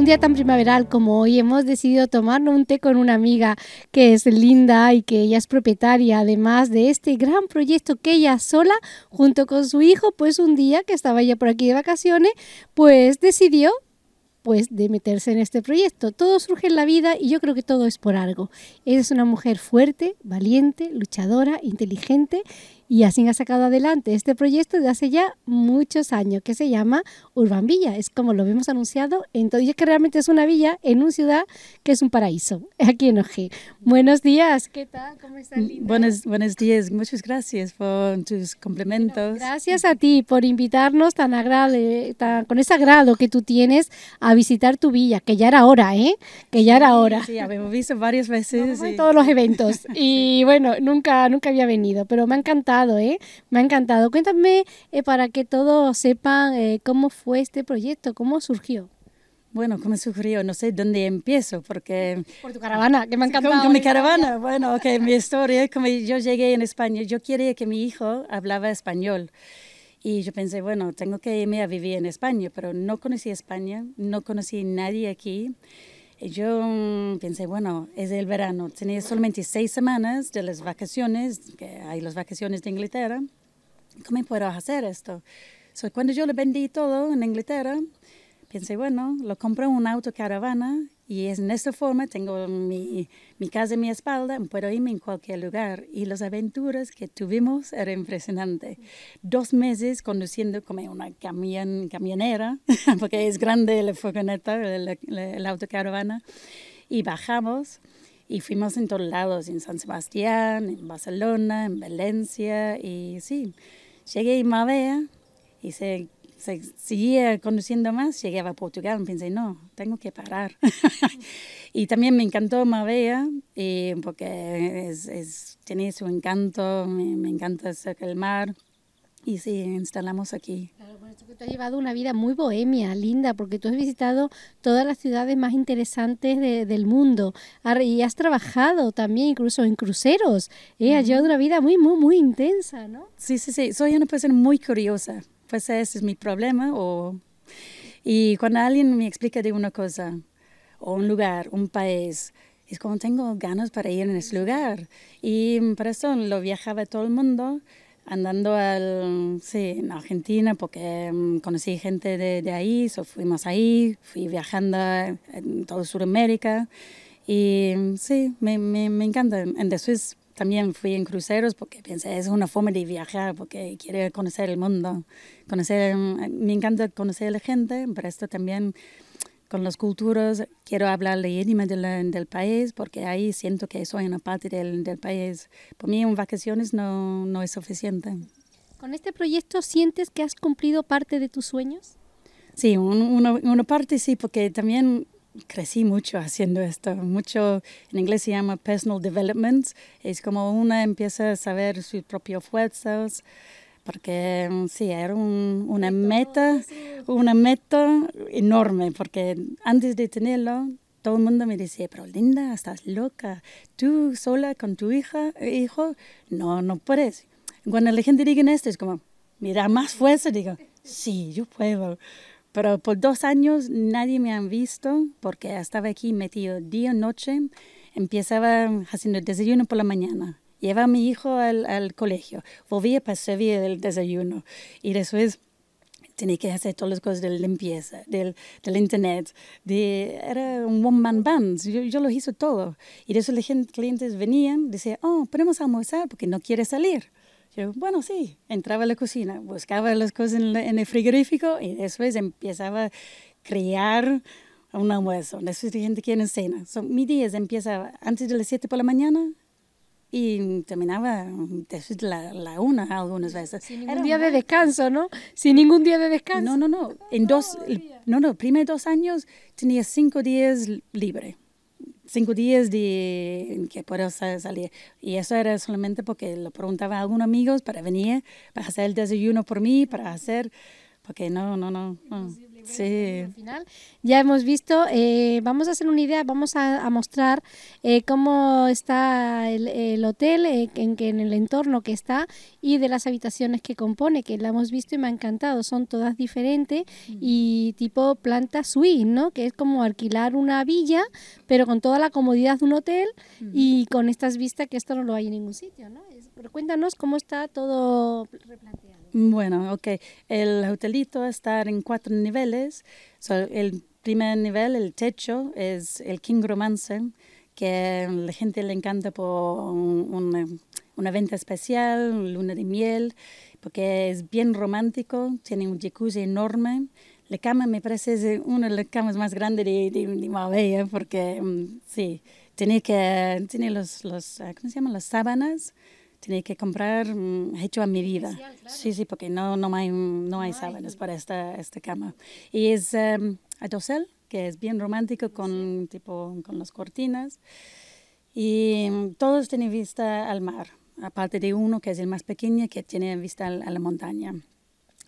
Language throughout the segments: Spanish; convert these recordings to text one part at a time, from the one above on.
un día tan primaveral como hoy hemos decidido tomarnos un té con una amiga que es linda y que ella es propietaria además de este gran proyecto que ella sola junto con su hijo pues un día que estaba ya por aquí de vacaciones pues decidió pues de meterse en este proyecto. Todo surge en la vida y yo creo que todo es por algo. es una mujer fuerte, valiente, luchadora, inteligente y así ha sacado adelante este proyecto de hace ya muchos años que se llama Urban Villa. Es como lo hemos anunciado. Entonces, es que realmente es una villa en una ciudad que es un paraíso, aquí en Oje. Buenos días, ¿qué tal? ¿Cómo están, mm, Linda? Buenos, buenos días, muchas gracias por tus complementos. gracias a ti por invitarnos tan agradable, con ese agrado que tú tienes a visitar tu villa, que ya era hora, ¿eh? Que ya era hora. Sí, habíamos visto varias veces. en todos los eventos. Y bueno, nunca, nunca había venido, pero me ha encantado ¿eh? Me ha encantado. Cuéntame eh, para que todos sepan eh, cómo fue este proyecto, cómo surgió. Bueno, ¿cómo surgió? No sé dónde empiezo, porque... Por tu caravana, que me ha encantado. Con, mi caravana, bueno, que mi historia, como yo llegué en España, yo quería que mi hijo hablaba español. Y yo pensé, bueno, tengo que irme a vivir en España, pero no conocí España, no conocí nadie aquí yo mm, pensé, bueno, es el verano, tenía solamente seis semanas de las vacaciones, que hay las vacaciones de Inglaterra, ¿cómo puedo hacer esto? cuando yo le vendí todo en Inglaterra, pensé, bueno, lo compro en un auto caravana y es en esta forma tengo mi, mi casa en mi espalda, puedo irme en cualquier lugar. Y las aventuras que tuvimos eran impresionantes. Dos meses conduciendo como una camión camionera, porque es grande el furgoneta, el autocaravana, y bajamos. Y fuimos en todos lados, en San Sebastián, en Barcelona, en Valencia. Y sí, llegué a y se seguía conduciendo más, llegué a Portugal pensé, no, tengo que parar. y también me encantó Mabea, eh, porque es, tiene su encanto, me, encanta cerca del mar. Y sí, instalamos aquí. Claro, por que tú has llevado una vida muy bohemia, linda, porque tú has visitado todas las ciudades más interesantes del mundo y has trabajado también incluso en cruceros. y ¿eh? Has llevado una vida muy, muy, muy intensa, ¿no? Sí, sí, sí. Soy una persona muy curiosa pues ese es mi problema. O... Y cuando alguien me explica de una cosa, o un lugar, un país, es como tengo ganas para ir en ese lugar. Y por eso lo viajaba todo el mundo, andando al, sí, en Argentina, porque mm, conocí gente de, ahí, so fuimos ahí, fui viajando en todo Sudamérica. Y sí, me, me, encanta. En después también fui en cruceros porque pensé, es una forma de viajar, porque quiero conocer el mundo. Conocer, mm, me encanta conocer a la gente, pero esto también con las culturas, quiero hablar la idioma del país porque ahí siento que soy una parte del, del país. Para mí en vacaciones no, no, es suficiente. ¿Con este proyecto sientes que has cumplido parte de tus sueños? Sí, una parte sí, porque también crecí mucho haciendo esto, mucho, en inglés se llama personal development, es como una empieza a saber sus propias fuerzas, porque mm, sí, era un, una meta, una meta enorme, porque antes de tenerlo, todo el mundo me decía, pero Linda, estás loca, tú sola con tu hija, hijo, no, no puedes. Cuando la gente diga esto, es como, mira, más fuerza, digo, sí, yo puedo pero por dos años nadie me han visto porque estaba aquí metido día, noche. Empezaba haciendo desayuno por la mañana. Llevaba a mi hijo al, al colegio. Volvía para servir el desayuno. Y después tenía que hacer todas las cosas de limpieza, del, del internet. De, era un one-man band. Yo, yo, lo hice todo. Y de los clientes venían, decían, oh, podemos almorzar porque no quiere salir. Yo, bueno, sí, entraba a la cocina, buscaba las cosas en, el frigorífico y después empezaba a crear un almuerzo. Después la gente quiere cena. So, mi día empezaba antes de las 7 por la mañana y terminaba después de la, una algunas veces. Sin ningún día de descanso, ¿no? Sin ningún día de descanso. No, no, no. En dos, no, no, primeros dos años tenía cinco días libre cinco días de que puedo salir. Y eso era solamente porque lo preguntaba a algunos amigos para venir, para hacer el desayuno por mí, para hacer porque no, no, no. no. Sí. Al final ya hemos visto, eh, vamos a hacer una idea, vamos a, mostrar eh, cómo está el, hotel, eh, en, en el entorno que está y de las habitaciones que compone, que la hemos visto y me ha encantado, son todas diferentes y tipo planta suite, ¿no? Que es como alquilar una villa, pero con toda la comodidad de un hotel y con estas vistas que esto no lo hay en ningún sitio, ¿no? Pero cuéntanos cómo está todo replanteado. Bueno, ok. El hotelito está en cuatro niveles. el primer nivel, el techo, es el King Romance, que a la gente le encanta por una, venta especial, luna de miel, porque es bien romántico, tiene un jacuzzi enorme. La cama me parece es una de las camas más grandes de, de, porque mm, sí, tiene que tiene los, los, ah, ¿cómo se llaman? Las sábanas tiene que comprar mm, hecho a mi vida, Sí, sí, porque no, no hay, mm, no hay sábanas para esta, esta cama. Y es um, a dosel, que es bien romántico con, tipo, con las cortinas. Y mm, todos tienen vista al mar, aparte de uno que es el más pequeño, que tiene vista a la montaña.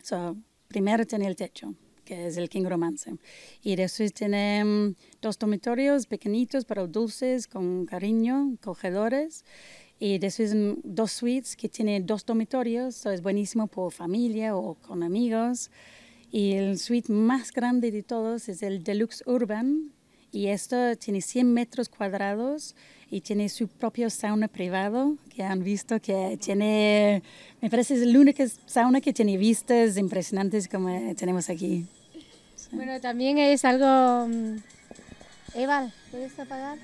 So, primero tiene el techo, que es el King Romance. Y después tiene dos dormitorios pequeñitos, pero dulces, con cariño, cogedores. Y después mm, dos suites que tienen dos dormitorios, es buenísimo por familia o con amigos. Y el suite más grande de todos es el Deluxe Urban. Y esto tiene 100 metros cuadrados y tiene su propio sauna privado, que han visto que tiene, me parece es la única sauna que tiene vistas impresionantes como tenemos aquí. Bueno, también es algo... Mm, Eval, ¿puedes apagar?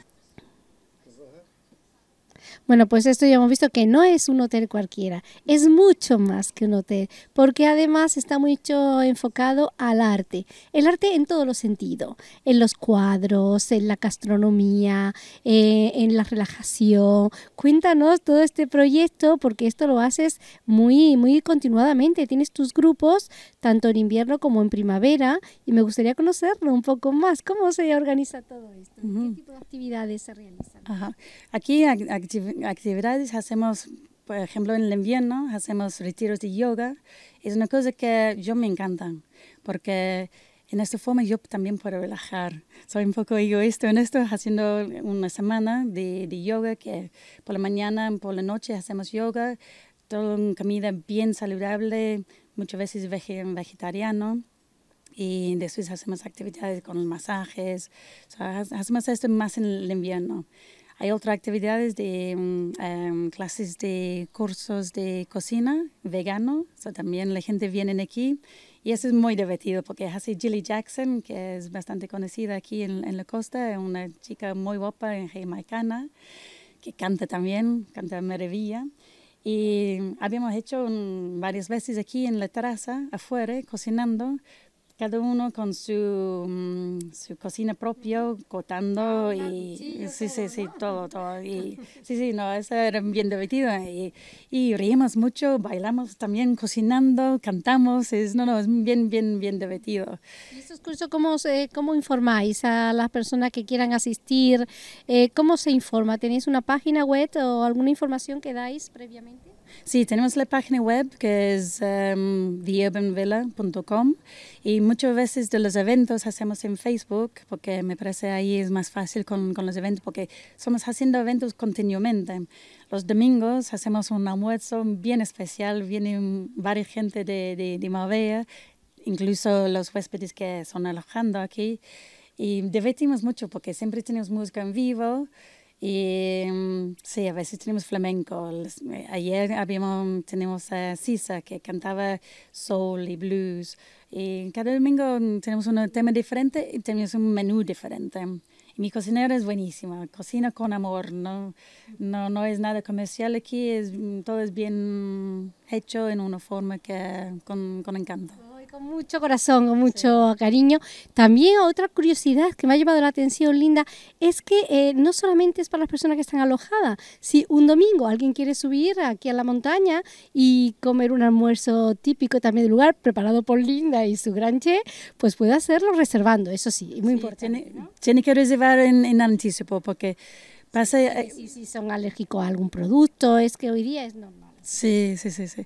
Bueno, pues esto ya hemos visto que no es un hotel cualquiera, es mucho más que un hotel, porque además está mucho enfocado al arte, el arte en todos los sentidos, en los cuadros, en la gastronomía, eh, en la relajación. Cuéntanos todo este proyecto, porque esto lo haces muy, muy continuadamente, tienes tus grupos tanto en invierno como en primavera y me gustaría conocerlo un poco más, cómo se organiza todo esto, qué tipo de actividades se realizan actividades hacemos, por ejemplo, en el invierno, hacemos retiros de yoga. Es una cosa que yo me encanta, porque en esta forma yo también puedo relajar. Soy un poco egoísta en esto, haciendo una semana de, de yoga, que por la mañana, por la noche hacemos yoga, todo en comida bien saludable, muchas veces vegetariano. Y después hacemos actividades con masajes. O sea, hacemos esto más en el invierno. Hay otras actividades de mm, em, clases de cursos de cocina vegano, también la gente viene aquí y eso es muy divertido porque hace Jilly Jackson, que es bastante conocida aquí en, la costa, una chica muy guapa jamaicana que canta también, canta maravilla. Y habíamos hecho varias veces aquí en la terraza, afuera, cocinando, cada uno con su, mm, su cocina propia, cotando, ah, y sí, sí, sí, todo, todo. Y, sí, sí, no, eso era bien divertido. Y, y reímos mucho, bailamos también, cocinando, cantamos. Es, no, no, es bien, bien, bien divertido. ¿Y estos cursos cómo, se, cómo informáis a las personas que quieran asistir? Eh, ¿Cómo se informa? ¿Tenéis una página web o alguna información que dais previamente? Sí, tenemos la página web que es um, em, theurbanvilla.com y muchas veces de los eventos hacemos en Facebook porque me parece ahí es más fácil con, los eventos porque somos haciendo eventos continuamente. Los domingos hacemos un almuerzo bien especial, viene varias gente de, de, de incluso los huéspedes que son alojando aquí y divertimos mucho porque siempre tenemos música en vivo. Y mm, sí, a veces tenemos flamenco. Eh, ayer habíamos, tenemos a Sisa que cantaba soul y blues. Y cada domingo mm, tenemos un tema diferente y tenemos un menú diferente. mi cocinera es buenísima, cocina con amor, no, no, no es nada comercial aquí, mm, todo es bien hecho en una forma que con, con encanto. Con mucho corazón, con mucho cariño. También otra curiosidad que me ha llamado la atención, Linda, es que eh, no solamente es para las personas que están alojadas. Si un domingo alguien quiere subir aquí a la montaña y comer un almuerzo típico también del lugar, preparado por Linda y su gran che, pues puede hacerlo reservando, eso sí, muy importante. Tiene, que reservar en, en anticipo porque pasa... Eh, sí, si son alérgicos a algún producto, es que hoy día es normal. Sí, sí, sí, sí.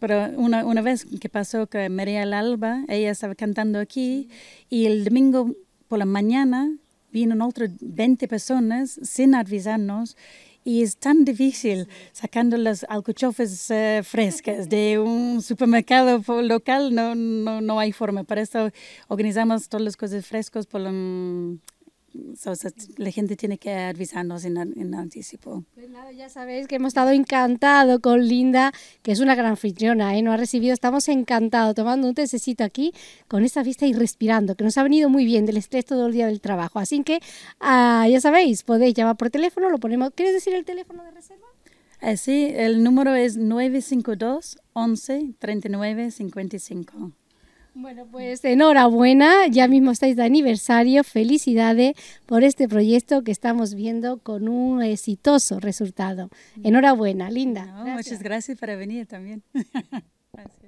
pero una, vez que pasó que María el Alba, ella estaba cantando aquí y el domingo por la mañana vinieron otras 20 personas sin avisarnos y es tan difícil sacando las alcuchofes eh, frescas de un supermercado local, no, no, no hay forma. Para eso organizamos todas las cosas frescos por la la gente tiene que avisarnos en, en, anticipo. Pues ya sabéis que hemos estado encantados con Linda, que es una gran anfitriona, ¿eh? nos ha recibido, estamos encantados tomando un tececito aquí con esta vista y respirando, que nos ha venido muy bien del estrés todo el día del trabajo. Así que ah, ya sabéis, podéis llamar por teléfono, lo ponemos. ¿Quieres decir el teléfono de reserva? Eh, sí, el número es 952 11 39 55. Bueno, pues enhorabuena, ya mismo estáis de aniversario, felicidades por este proyecto que estamos viendo con un exitoso resultado. Mm. Enhorabuena, Linda. Muchas gracias por venir también.